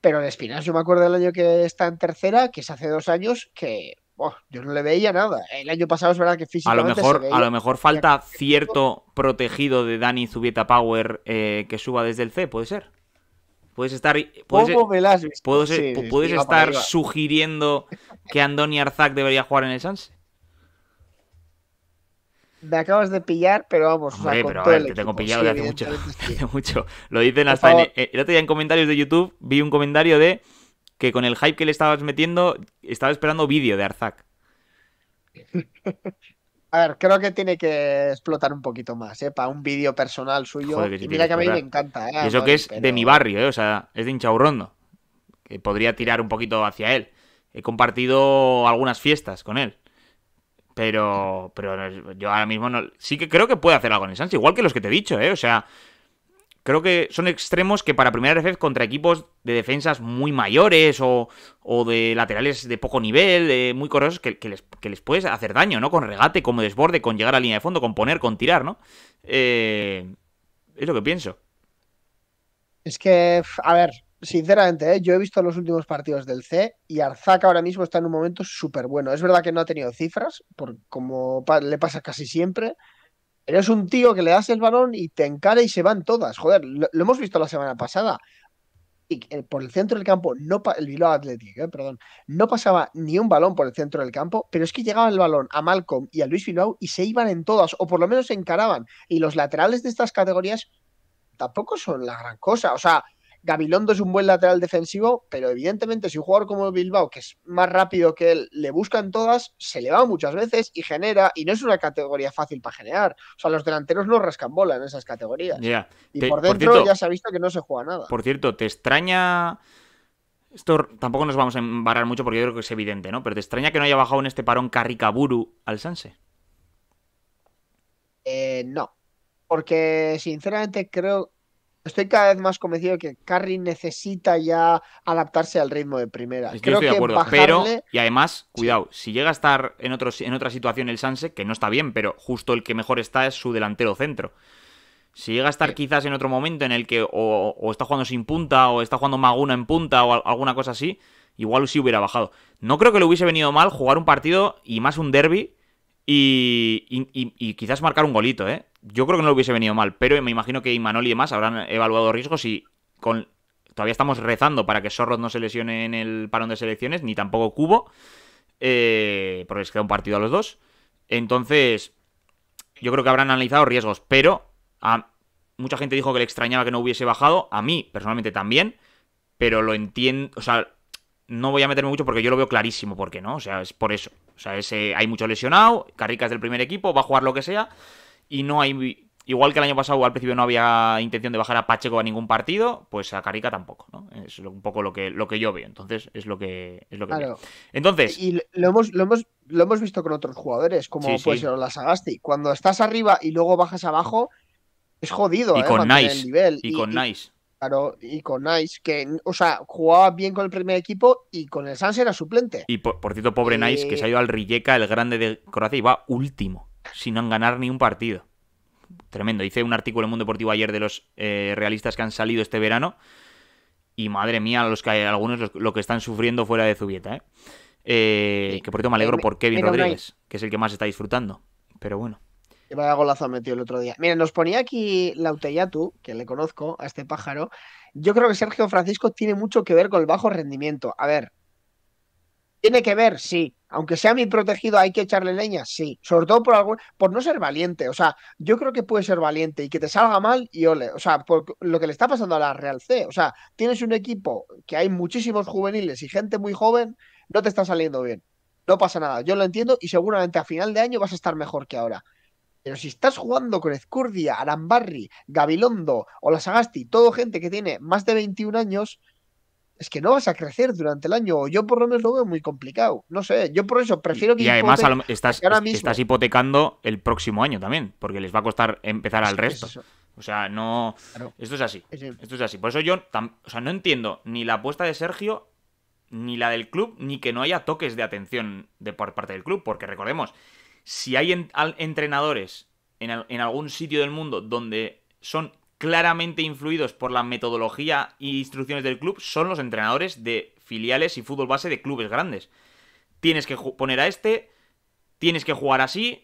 pero Lespinas yo me acuerdo del año que está en tercera, que es hace dos años, que yo no le veía nada. El año pasado es verdad que físicamente. A lo mejor, a lo mejor falta cierto protegido de Dani Zubieta Power eh, que suba desde el C, ¿puede ser? Puedes estar. Puedes, puedes, estar sugiriendo que Andoni Arzak debería jugar en el Sanse. Me acabas de pillar, pero vamos. Hombre, pero a te tengo pillado de hace mucho. Lo dicen hasta en, en comentarios de YouTube. Vi un comentario de que con el hype que le estabas metiendo, estaba esperando vídeo de Arzac. A ver, creo que tiene que explotar un poquito más, ¿eh? Para un vídeo personal suyo. y mira que, a mí me encanta, eh, eso que es de mi barrio, ¿eh? O sea, es de Inchaurrondo. Que podría tirar un poquito hacia él. He compartido algunas fiestas con él. Pero, pero yo ahora mismo no... Sí que creo que puede hacer algo en el igual que los que te he dicho, ¿eh? O sea, creo que son extremos que para primera vez contra equipos de defensas muy mayores o, de laterales de poco nivel, muy corrosos, que, les, que, puedes hacer daño, ¿no? Con regate, como desborde, con llegar a la línea de fondo, con poner, con tirar, ¿no? Eh, es lo que pienso. Es que, a ver, sinceramente, ¿eh? yo he visto los últimos partidos del C y Arzaca ahora mismo está en un momento súper bueno. Es verdad que no ha tenido cifras, por, como le pasa casi siempre, Eres un tío que le das el balón y te encara y se van todas. Joder, lo, hemos visto la semana pasada. Y eh, por el centro del campo, no el Bilbao Athletic, eh, perdón, no pasaba ni un balón por el centro del campo, pero es que llegaba el balón a Malcolm y a Luis Bilbao y se iban en todas, o por lo menos se encaraban. Y los laterales de estas categorías tampoco son la gran cosa. O sea, Gabilondo es un buen lateral defensivo, pero evidentemente si un jugador como Bilbao, que es más rápido que él, le buscan todas, se le va muchas veces y genera, y no es una categoría fácil para generar. O sea, los delanteros no rascan en esas categorías. Y por dentro ya se ha visto que no se juega nada. Por cierto, ¿te extraña esto tampoco nos vamos a embarrar mucho porque yo creo que es evidente, ¿no? Pero te extraña que no haya bajado en este parón Carricaburu al Sanse. Eh, no. Porque sinceramente creo estoy cada vez más convencido de que Curry necesita ya adaptarse al ritmo de primera. Es Creo estoy de acuerdo, pero, y además, cuidado, si llega a estar en, otro en otra situación el Sanse, que no está bien, pero justo el que mejor está es su delantero centro. Si llega a estar quizás en otro momento en el que o, o, está jugando sin punta, o está jugando Maguna en punta, o alguna cosa así, igual sí hubiera bajado. No creo que le hubiese venido mal jugar un partido y más un derby y, quizás marcar un golito, ¿eh? Yo creo que no le hubiese venido mal, pero me imagino que Imanol y demás habrán evaluado riesgos y con... todavía estamos rezando para que Sorros no se lesione en el parón de selecciones, ni tampoco Cubo, eh, porque les queda un partido a los dos. Entonces, yo creo que habrán analizado riesgos, pero mucha gente dijo que le extrañaba que no hubiese bajado, a mí personalmente también, pero lo entiendo, o sea, no voy a meterme mucho porque yo lo veo clarísimo, ¿por qué no? O sea, es por eso. O sea, ese, hay mucho lesionado, Carricas del primer equipo, va a jugar lo que sea y no hay... Igual que el año pasado al principio no había intención de bajar a Pacheco a ningún partido, pues a Carica tampoco, ¿no? Es un poco lo que, lo que yo veo, entonces es lo que, es lo que claro. Entonces... Y lo hemos, lo, hemos, visto con otros jugadores, como puede ser la Sagasti. Cuando estás arriba y luego bajas abajo, es jodido. Y ¿eh? con Nice. nivel. Y, con Nice. Claro, y con Nice, que, o sea, jugaba bien con el primer equipo y con el Sans era suplente. Y por, cierto, pobre Nice, que eh, se ha ido al Rijeka, el grande de Croacia, y va último, sin ganar ni un partido. Tremendo. Hice un artículo en Mundo Deportivo ayer de los eh, realistas que han salido este verano. Y madre mía, los que, algunos lo que están sufriendo fuera de Zubieta, eh, eh que por cierto me alegro por Kevin Rodríguez, que es el que más está disfrutando. Pero bueno. Y vaya golazo metido el otro día. Miren, nos ponía aquí Lautellatu que le conozco a este pájaro. Yo creo que Sergio Francisco tiene mucho que ver con el bajo rendimiento. A ver, ¿tiene que ver? Sí. Aunque sea mi protegido, ¿hay que echarle leña? Sí. Sobre todo por, algún, por no ser valiente. O sea, yo creo que puede ser valiente y que te salga mal y ole. O sea, por lo que le está pasando a la Real C. O sea, tienes un equipo que hay muchísimos juveniles y gente muy joven, no te está saliendo bien. No pasa nada, yo lo entiendo y seguramente a final de año vas a estar mejor que ahora. Pero si estás jugando con Ezcurdia, Arambarri, Gabilondo o la Sagasti, todo gente que tiene más de 21 años, es que no vas a crecer durante el año. O yo por lo menos lo veo muy complicado. No sé, yo por eso prefiero que... Y además estás, hipotecando el próximo año también, porque les va a costar empezar al resto. o sea, no... Esto es así. Esto es así. Por eso yo sea, no entiendo ni la apuesta de Sergio, ni la del club, ni que no haya toques de atención de por parte del club, porque recordemos si hay entrenadores en, algún sitio del mundo donde son claramente influidos por la metodología e instrucciones del club, son los entrenadores de filiales y fútbol base de clubes grandes. Tienes que poner a este, tienes que jugar así,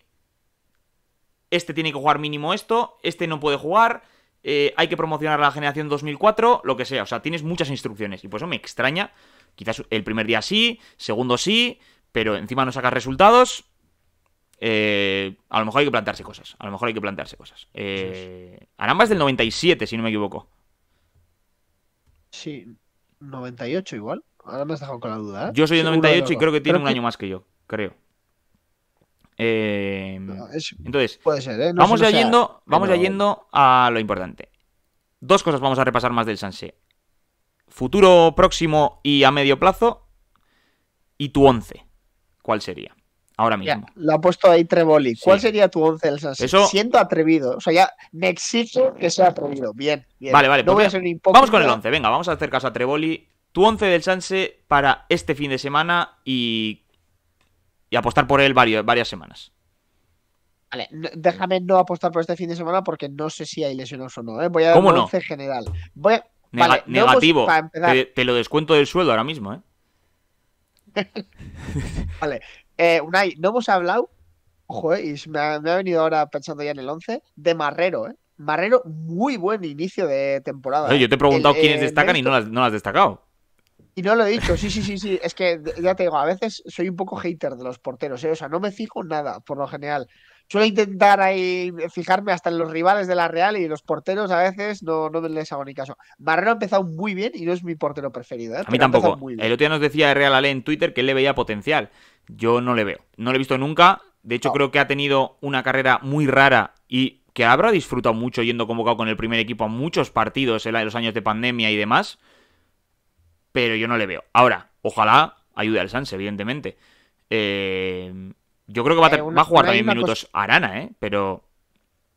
este tiene que jugar mínimo esto, este no puede jugar, eh, hay que promocionar a la generación 2004, lo que sea. O sea, tienes muchas instrucciones. Y por eso me extraña. Quizás el primer día sí, segundo sí, pero encima no sacas resultados. Eh, a lo mejor hay que plantearse cosas. A lo mejor hay que plantearse cosas. Eh, Aramba es del 97, si no me equivoco. Sí, 98 igual. Ahora me has dejado con la duda. ¿eh? Yo soy del 98 y creo que tiene un año más que yo, creo. entonces, vamos, yendo, vamos yendo a lo importante. Dos cosas vamos a repasar más del Sanse. Futuro próximo y a medio plazo. Y tu 11. ¿Cuál sería? ahora mismo. lo ha puesto ahí Treboli. ¿Cuál sería tu once del Sanse? Eso... Siendo atrevido. O sea, ya me exijo que sea atrevido. Bien, Vale, vale. Pues vamos con el once. Venga, vamos a hacer caso a Treboli. Tu once del Sanse para este fin de semana y, y apostar por él varias semanas. Vale, déjame no apostar por este fin de semana porque no sé si hay lesiones o no. ¿eh? Voy a dar un once general. vale, negativo. Te, te, lo descuento del sueldo ahora mismo, ¿eh? vale, eh, Unai, no hemos hablado, joder, eh, y me ha, venido ahora pensando ya en el 11, de Marrero, ¿eh? Marrero, muy buen inicio de temporada. yo te he preguntado eh. quiénes destacan y no las, no has destacado. Y no lo he dicho, sí, sí, sí, sí. Es que ya te digo, a veces soy un poco hater de los porteros, ¿eh? o sea, no me fijo nada, por lo general suelo intentar ahí fijarme hasta en los rivales de la Real y los porteros a veces no, no les hago ni caso. Barrero ha empezado muy bien y no es mi portero preferido. ¿eh? A mí tampoco. El otro día nos decía Real Ale en Twitter que le veía potencial. Yo no le veo. No lo he visto nunca. De hecho, creo que ha tenido una carrera muy rara y que habrá disfrutado mucho yendo convocado con el primer equipo a muchos partidos en los años de pandemia y demás. Pero yo no le veo. Ahora, ojalá ayude al Sans, evidentemente. Eh, yo creo que va, a, eh, jugar también minutos Arana, ¿eh? Pero.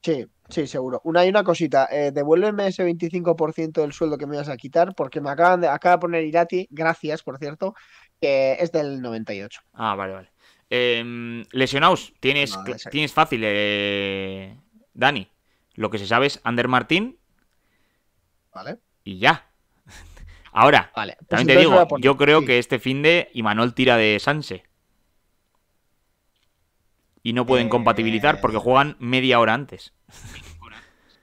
Sí, sí, seguro. Una y una cosita. Eh, devuélveme ese 25% del sueldo que me vas a quitar, porque me acaban de, acaba de poner Irati, gracias, por cierto, que es del 98. Ah, vale, vale. Em, lesionaos, tienes, tienes fácil, eh, Dani. Lo que se sabe es Ander Martín. Vale. Y ya. Ahora, pues también te digo, yo creo que este fin de Imanol tira de Sanse y no pueden compatibilizar porque eh, juegan media hora antes.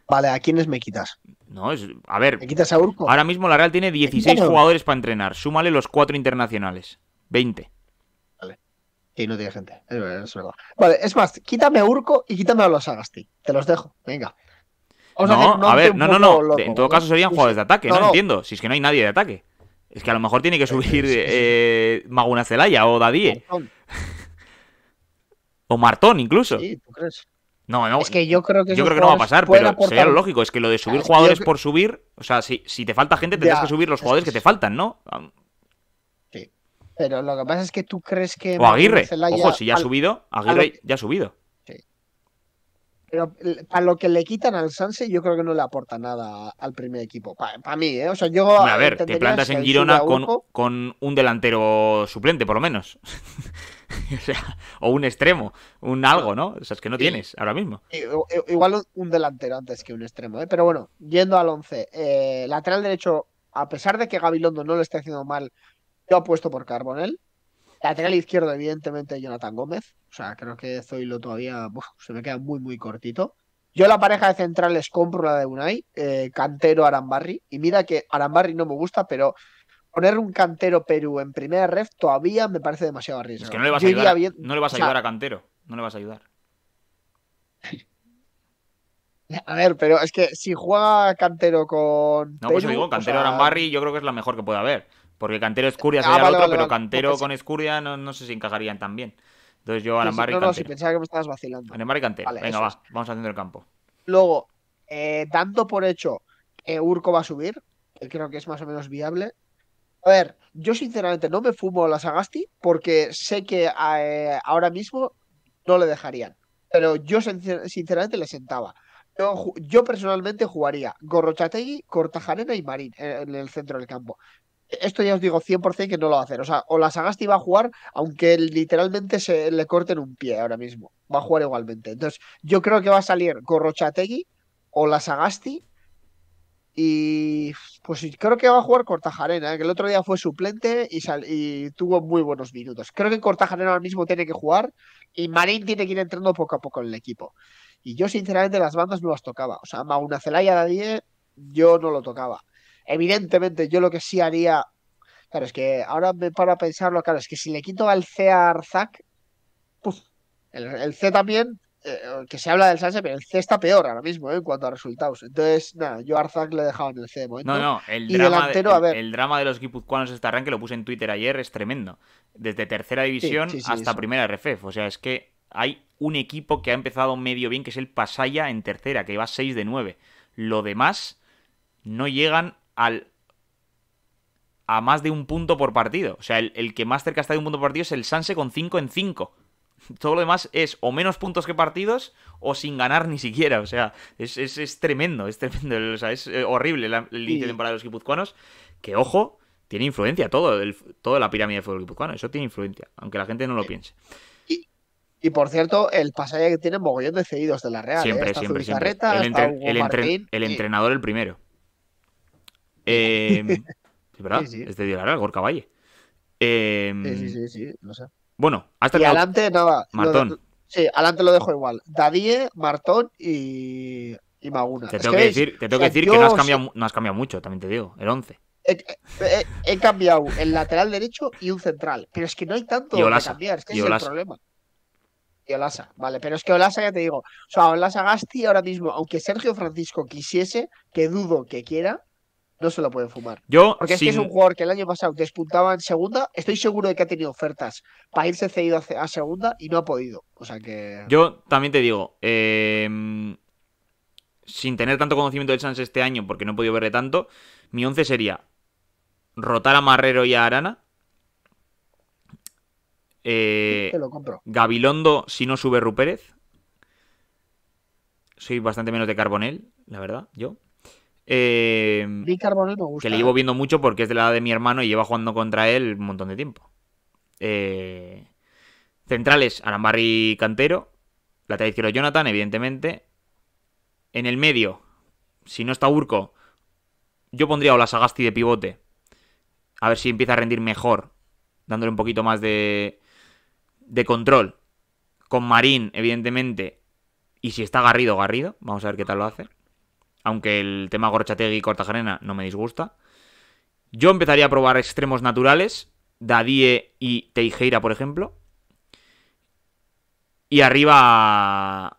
Vale, ¿a quiénes me quitas? No, es, a ver. ¿Me quitas a Urco? Ahora mismo la Real tiene 16 jugadores para entrenar. Súmale los 4 internacionales. 20. Vale. Y no tiene gente. Es verdad, Vale, es más, quítame a Urco y quítame a los Agasti. Te los dejo. Venga. no, no ver, no, no, en todo caso serían jugadores de ataque. No, no, entiendo. Si es que no hay nadie de ataque. Es que a lo mejor tiene que subir eh, Maguna Celaya o Dadie. Martón incluso. Sí, ¿tú crees? No, no. Es que yo creo que, yo creo que no va a pasar, pero sería lo lógico. Es que lo de subir jugadores por subir, o sea, si, te falta gente, tendrás que subir los jugadores que te faltan, ¿no? Sí. Pero lo que pasa es que tú crees que. O Aguirre. Ojo, si ya ha subido, Aguirre ya ha subido. Pero eh, para lo que le quitan al Sanse, yo creo que no le aporta nada al primer equipo. Para, mí, ¿eh? O sea, yo. A ver, te plantas en Girona con, un delantero suplente, por lo menos. o, sea, o un extremo, un algo, ¿no? O sea, es que no tienes ahora mismo. Igual un delantero antes que un extremo, ¿eh? Pero bueno, yendo al 11. Eh, lateral derecho, a pesar de que Gabilondo no lo esté haciendo mal, yo apuesto por Carbonel. Lateral izquierdo, evidentemente, Jonathan Gómez. O sea, creo que Zoilo todavía se me queda muy, muy cortito. Yo la pareja de centrales compro la de Unai, eh, Cantero, Arambarri. Y mira que Arambarri no me gusta, pero poner un Cantero Perú en primera ref todavía me parece demasiado arriesgado. Es que no le vas a ayudar, no le vas a, a Cantero. No le vas a ayudar. A ver, pero es que si juega Cantero con. No, pues digo, Cantero Arambarri, yo creo que es la mejor que puede haber. Porque Cantero Escuria ah, sería otro, pero Cantero con Escuria no, no, sé si encajarían tan bien. Entonces yo Alambar no, y No, si pensaba que me estabas vacilando. Alambar y Cantero. Venga, va, vamos haciendo el campo. Luego, eh, dando por hecho que Urco va a subir, que creo que es más o menos viable. A ver, yo sinceramente no me fumo la Sagasti porque sé que eh, ahora mismo no le dejarían. Pero yo sinceramente le sentaba. Yo, yo personalmente jugaría Gorrochategui, Cortajarena y Marín eh, en el centro del campo esto ya os digo 100% que no lo va a hacer. O sea, o la Sagasti va a jugar, aunque literalmente se le corten un pie ahora mismo. Va a jugar igualmente. Entonces, yo creo que va a salir Gorrochategui o la Sagasti. Y pues creo que va a jugar Cortajarena, ¿eh? que el otro día fue suplente y, y tuvo muy buenos minutos. Creo que Cortajarena ahora mismo tiene que jugar y Marín tiene que ir entrando poco a poco en el equipo. Y yo, sinceramente, las bandas no las tocaba. O sea, maguna Celaya de 10, yo no lo tocaba. Evidentemente, yo lo que sí haría. Claro, es que ahora me paro a pensarlo. Claro, es que si le quito al C a Arzak, el, C también, eh, que se habla del Sanse, pero el C está peor ahora mismo eh, en cuanto a resultados. Entonces, nada, yo a Arzak le he dejado en el C de momento. No, no, el, drama, de, el, a ver. el drama de los guipuzcoanos este arranque lo puse en Twitter ayer, es tremendo. Desde tercera división hasta primera RFF. E o sea, es que hay un equipo que ha empezado medio bien, que es el Pasaya en tercera, que va 6 de 9. Lo demás no llegan al a más de un punto por partido. O sea, el, que más cerca está de un punto por partido es el Sanse con 5 en 5. Todo lo demás es o menos puntos que partidos o sin ganar ni siquiera. O sea, es, tremendo, es tremendo. es eh, horrible el, el de temporada de los guipuzcoanos. Que, ojo, tiene influencia todo, toda la pirámide de fútbol guipuzcoano. Eso tiene influencia, aunque la gente no lo eh, piense. Y, por cierto, el pasaje que tiene mogollón de cedidos de la Real. Siempre, eh. siempre, siempre. El, el entrenador el primero. Eh, em, es verdad, es de Diolara, Gorka Valle. Em, sí, sí, sí, no sé. Bueno, hasta que. adelante, nada. Martón. sí, adelante lo dejo igual. Dadie, Martón y. Maguna. Te tengo que, decir, te tengo que, decir que no has, cambiado, no has cambiado mucho, también te digo. El 11. He, cambiado el lateral derecho y un central. Pero es que no hay tanto que cambiar. Es que es el problema. Y Olasa, vale. Pero es que Olasa, ya te digo. O sea, Olasa Gasti ahora mismo, aunque Sergio Francisco quisiese, que dudo que quiera, no se lo pueden fumar. Yo, Porque es que es un jugador que el año pasado despuntaba en segunda. Estoy seguro de que ha tenido ofertas para irse cedido a segunda y no ha podido. O sea que. Yo también te digo, em, sin tener tanto conocimiento del Sans este año, porque no he podido verle tanto, mi once sería rotar a Marrero y a Arana. Eh, lo compro. Gabilondo si no sube Rupérez. Soy bastante menos de Carbonel, la verdad, yo. Eh, Que le llevo eh. viendo mucho porque es de la de mi hermano y lleva jugando contra él un montón de tiempo. Eh, centrales, Arambarri Cantero. Lateral izquierdo, Jonathan, evidentemente. En el medio, si no está Urco, yo pondría a Sagasti de pivote. A ver si empieza a rendir mejor, dándole un poquito más de, de control. Con Marín, evidentemente. Y si está Garrido, Garrido. Vamos a ver qué tal lo hace aunque el tema Gorchategui y Cortajarena no me disgusta. Yo empezaría a probar extremos naturales, Dadie y Teijeira, por ejemplo. Y arriba,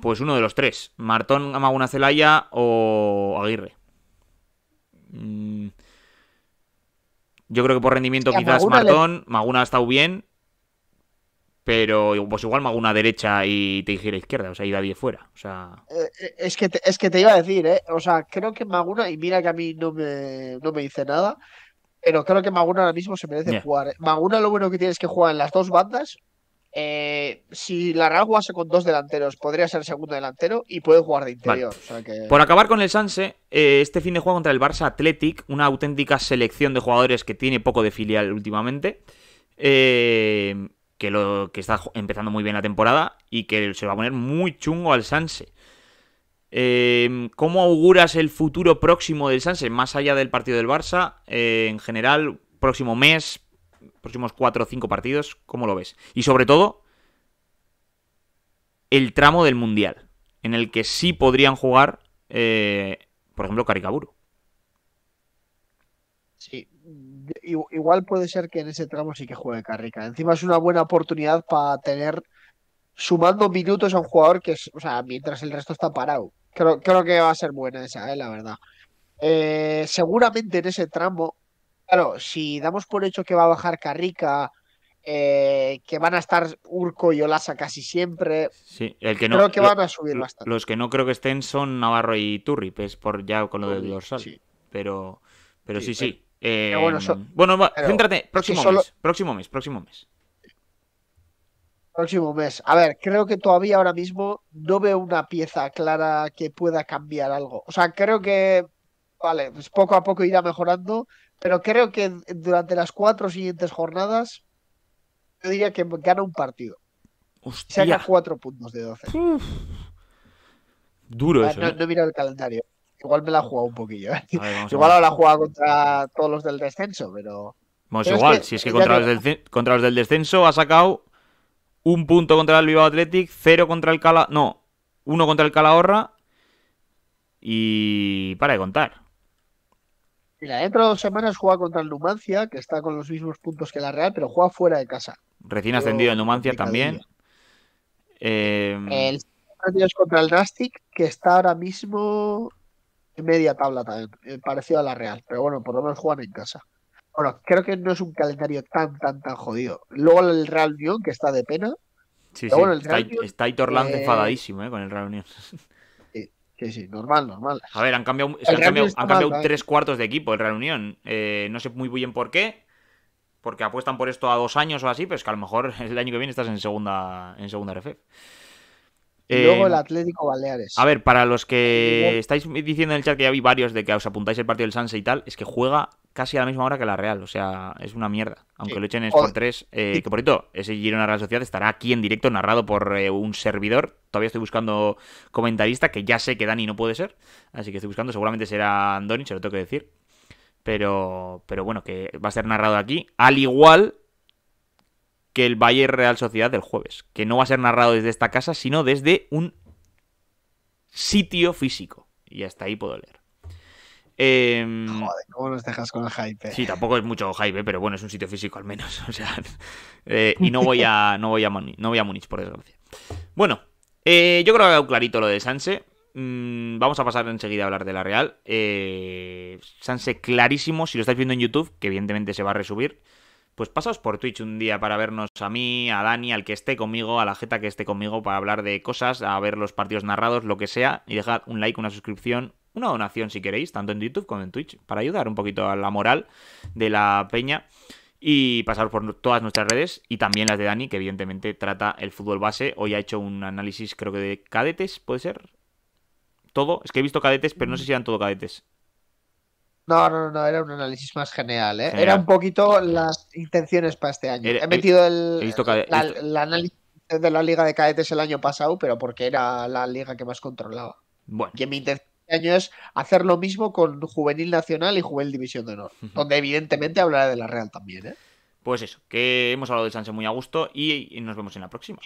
pues uno de los tres, Martón, Maguna, Celaya o Aguirre. Mm. Yo creo que por rendimiento quizás Martón, Maguna ha estado bien pero pues igual Maguna derecha y te gira izquierda, o sea, y David fuera. O sea... Eh, eh, es, que te, es que te iba a decir, ¿eh? O sea, creo que Maguna, y mira que a mí no me, dice nada, pero creo que Maguna ahora mismo se merece jugar. Eh. Maguna lo bueno que tiene es que jugar en las dos bandas. si la Real jugase con dos delanteros, podría ser segundo delantero y puede jugar de interior. Por acabar con el Sanse, este fin de juego contra el Barça Athletic, una auténtica selección de jugadores que tiene poco de filial últimamente. Eh, que, lo, que está empezando muy bien la temporada y que se va a poner muy chungo al Sanse. Em, ¿Cómo auguras el futuro próximo del Sanse, más allá del partido del Barça? Eh, en general, próximo mes, próximos cuatro o cinco partidos, ¿cómo lo ves? Y sobre todo, el tramo del Mundial, en el que sí podrían jugar, eh, por ejemplo, Caricaburo. igual puede ser que en ese tramo sí que juegue Carrica. Encima es una buena oportunidad para tener sumando minutos a un jugador que es, o sea, mientras el resto está parado. Creo, creo que va a ser buena esa, eh, la verdad. Eh, seguramente en ese tramo, claro, si damos por hecho que va a bajar Carrica, eh, que van a estar Urco y Olasa casi siempre, sí, el que no, creo que van a subir bastante. Los que no creo que estén son Navarro y Turri, pues por ya con lo del dorsal. Pero, pero sí, sí bueno, próximo, mes, próximo mes, próximo mes. A ver, creo que todavía ahora mismo no veo una pieza clara que pueda cambiar algo. O sea, creo que, vale, pues poco a poco irá mejorando, pero creo que durante las cuatro siguientes jornadas, yo diría que gana un partido. Hostia. Saca cuatro puntos de 12. Duro eso. no he ¿eh? mirado el calendario igual me la ha jugado un poquillo. ¿eh? igual ahora la ha jugado contra todos los del descenso, pero. igual, si es que contra, los del, descenso ha sacado un punto contra el Viva Athletic, cero contra el Cala. No, uno contra el Calahorra y. para de contar. Mira, dentro de dos semanas juega contra el Numancia, que está con los mismos puntos que la Real, pero juega fuera de casa. Recién ascendido en Numancia también. Eh... El partido es contra el Drastic, que está ahora mismo media tabla también, eh, parecido a la Real, pero bueno, por lo menos juegan en casa. Bueno, creo que no es un calendario tan, tan, tan jodido. Luego el Real Unión, que está de pena. está, está eh, enfadadísimo eh, con el Real Unión. Sí, sí, normal, normal. A ver, han cambiado, han cambiado, tres cuartos de equipo el Real Unión. no sé muy bien por qué, porque apuestan por esto a dos años o así, pero es que a lo mejor el año que viene estás en segunda, en segunda RF. Eh, luego el Atlético Baleares. A ver, para los que estáis diciendo en el chat que ya vi varios de que os apuntáis el partido del Sanse y tal, es que juega casi a la misma hora que la Real, o sea, es una mierda. Aunque lo echen en por tres. Eh, que por cierto, ese la Real Sociedad estará aquí en directo, narrado por eh, un servidor. Todavía estoy buscando comentarista, que ya sé que Dani no puede ser, así que estoy buscando, seguramente será Andoni, se lo tengo que decir. Pero, pero bueno, que va a ser narrado aquí. Al igual el Valle Real Sociedad del jueves, que no va a ser narrado desde esta casa, sino desde un sitio físico. Y hasta ahí puedo leer. Eh, Joder, ¿cómo nos dejas con el hype? Sí, tampoco es mucho hype, ¿eh? pero bueno, es un sitio físico al menos. O sea, eh, y no voy a no voy a, no voy a Múnich, por desgracia. Bueno, eh, yo creo que ha quedado clarito lo de Sanse. Mm, vamos a pasar enseguida a hablar de la Real. Sanse clarísimo, si lo estáis viendo en YouTube, que evidentemente se va a resubir pues pasaos por Twitch un día para vernos a mí, a Dani, al que esté conmigo, a la jeta que esté conmigo para hablar de cosas, a ver los partidos narrados, lo que sea, y dejad un like, una suscripción, una donación si queréis, tanto en YouTube como en Twitch, para ayudar un poquito a la moral de la peña. Y pasar por todas nuestras redes y también las de Dani, que evidentemente trata el fútbol base. Hoy ha hecho un análisis, creo que de cadetes, ¿puede ser? Todo, es que he visto cadetes, pero no sé si eran todo cadetes. No, no, no, era un análisis más general. ¿eh? Era un poquito las intenciones para este año. he metido el, análisis de la liga de cadetes el año pasado, pero porque era la liga que más controlaba. Bueno. Y mi intención este año es hacer lo mismo con Juvenil Nacional y Juvenil División de Honor, donde evidentemente hablaré de la Real también. ¿eh? Pues eso, que hemos hablado de Sánchez muy a gusto y nos vemos en la próxima.